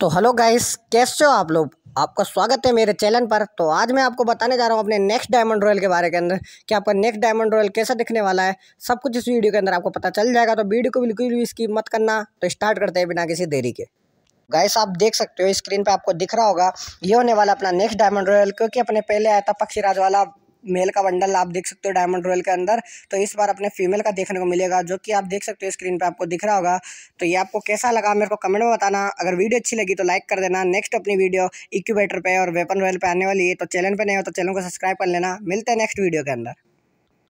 तो hello guys कैसे हो आप लोग आपका स्वागत है मेरे चैनल पर तो आज मैं आपको बताने जा रहा हूँ अपने नेक्स्ट डायमंड रॉयल के बारे के अंदर कि आपका नेक्स्ट डायमंड रॉयल कैसा दिखने वाला है सब कुछ इस वीडियो के अंदर आपको पता चल जाएगा तो वीडियो को बिल्कुल भी इसकी मत करना तो स्टार्ट करते हैं बिना किसी देरी के गाइस आप देख सकते हो स्क्रीन पर आपको दिख रहा होगा ये होने वाला अपना नेक्स्ट डायमंड रॉयल क्योंकि अपने पहले आया था पक्षीराज वाला मेल का बंडल आप देख सकते हो डायमंड रॉयल के अंदर तो इस बार अपने फीमेल का देखने को मिलेगा जो कि आप देख सकते हो स्क्रीन पर आपको दिख रहा होगा तो ये आपको कैसा लगा मेरे को कमेंट में बताना अगर वीडियो अच्छी लगी तो लाइक कर देना नेक्स्ट अपनी वीडियो इक्यूबेटर पर और वेपन रॉयल पर आने वाली है तो चैनल पर नहीं हो तो चैनल को सब्सक्राइब कर लेना मिलते हैं नेक्स्ट वीडियो के अंदर